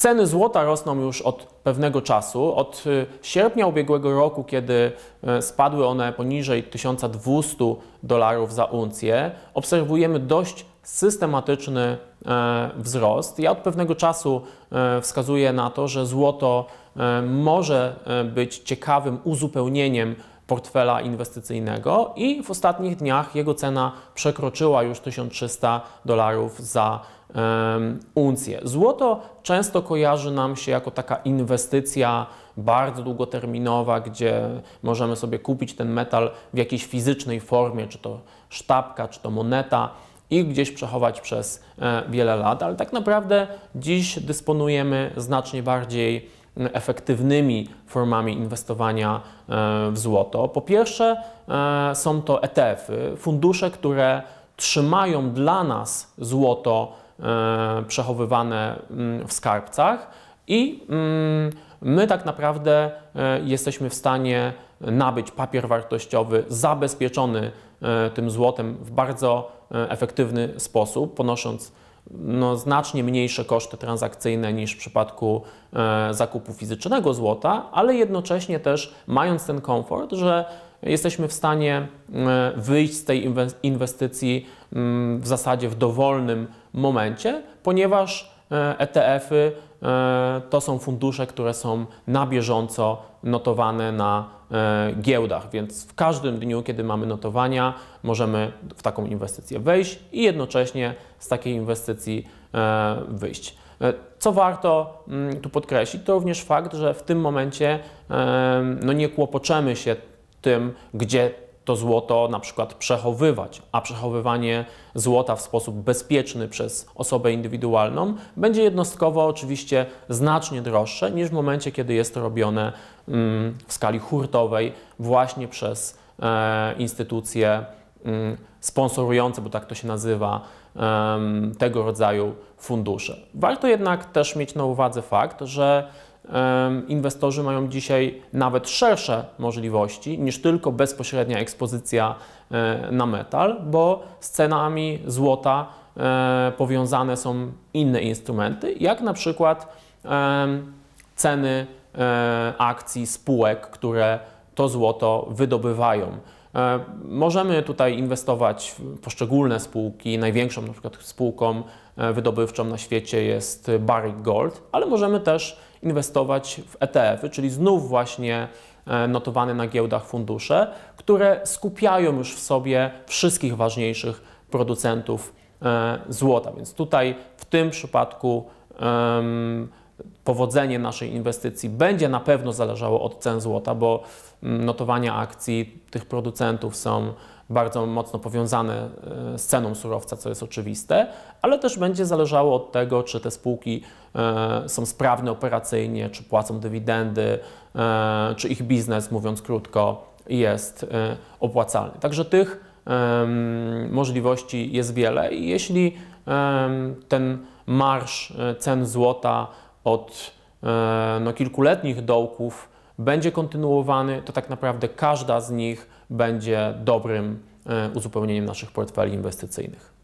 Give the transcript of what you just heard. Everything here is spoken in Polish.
Ceny złota rosną już od pewnego czasu. Od y, sierpnia ubiegłego roku, kiedy y, spadły one poniżej 1200 dolarów za uncję, obserwujemy dość systematyczny e, wzrost. Ja od pewnego czasu e, wskazuję na to, że złoto e, może być ciekawym uzupełnieniem portfela inwestycyjnego i w ostatnich dniach jego cena przekroczyła już 1300 dolarów za uncję. Złoto często kojarzy nam się jako taka inwestycja bardzo długoterminowa, gdzie możemy sobie kupić ten metal w jakiejś fizycznej formie, czy to sztabka, czy to moneta i gdzieś przechować przez e, wiele lat, ale tak naprawdę dziś dysponujemy znacznie bardziej efektywnymi formami inwestowania e, w złoto. Po pierwsze, e, są to ETF-y, fundusze, które trzymają dla nas złoto E, przechowywane mm, w skarbcach i mm, my tak naprawdę e, jesteśmy w stanie nabyć papier wartościowy zabezpieczony e, tym złotem w bardzo efektywny sposób, ponosząc no, znacznie mniejsze koszty transakcyjne niż w przypadku zakupu fizycznego złota, ale jednocześnie też mając ten komfort, że jesteśmy w stanie mm, wyjść z tej inwestycji mm, w zasadzie w dowolnym momencie, ponieważ ETF-y e e, to są fundusze, które są na bieżąco notowane na e, giełdach, więc w każdym dniu, kiedy mamy notowania, możemy w taką inwestycję wejść i jednocześnie z takiej inwestycji wyjść. Co warto mm, tu podkreślić, to również fakt, że w tym momencie no nie kłopoczemy się tym, gdzie to złoto na przykład przechowywać, a przechowywanie złota w sposób bezpieczny przez osobę indywidualną będzie jednostkowo oczywiście znacznie droższe niż w momencie, kiedy jest to robione mm, w skali hurtowej właśnie przez e, instytucje mm, sponsorujące, bo tak to się nazywa, tego rodzaju fundusze. Warto jednak też mieć na uwadze fakt, że inwestorzy mają dzisiaj nawet szersze możliwości niż tylko bezpośrednia ekspozycja e, na metal, bo z cenami złota e, powiązane są inne instrumenty, jak na przykład ceny e, akcji spółek, które to złoto wydobywają. E, możemy tutaj inwestować w poszczególne spółki. Największą na przykład spółką e, wydobywczą na świecie jest Barrick Gold, ale możemy też inwestować w ETF-y, czyli znów właśnie e, notowane na giełdach fundusze, które skupiają już w sobie wszystkich ważniejszych producentów złota. Więc tutaj w tym przypadku powodzenie naszej inwestycji będzie na pewno zależało od cen złota, bo mm, notowania akcji tych producentów są bardzo mocno powiązane e, z ceną surowca, co jest oczywiste, ale też będzie zależało od tego, czy te spółki e, są sprawne operacyjnie, czy płacą dywidendy, e, czy ich biznes, mówiąc krótko, jest opłacalny. Także tych możliwości jest wiele i jeśli ten marsz cen złota od e, no, kilkuletnich dołków będzie kontynuowany, to tak naprawdę każda z nich będzie dobrym e, uzupełnieniem naszych portfeli inwestycyjnych.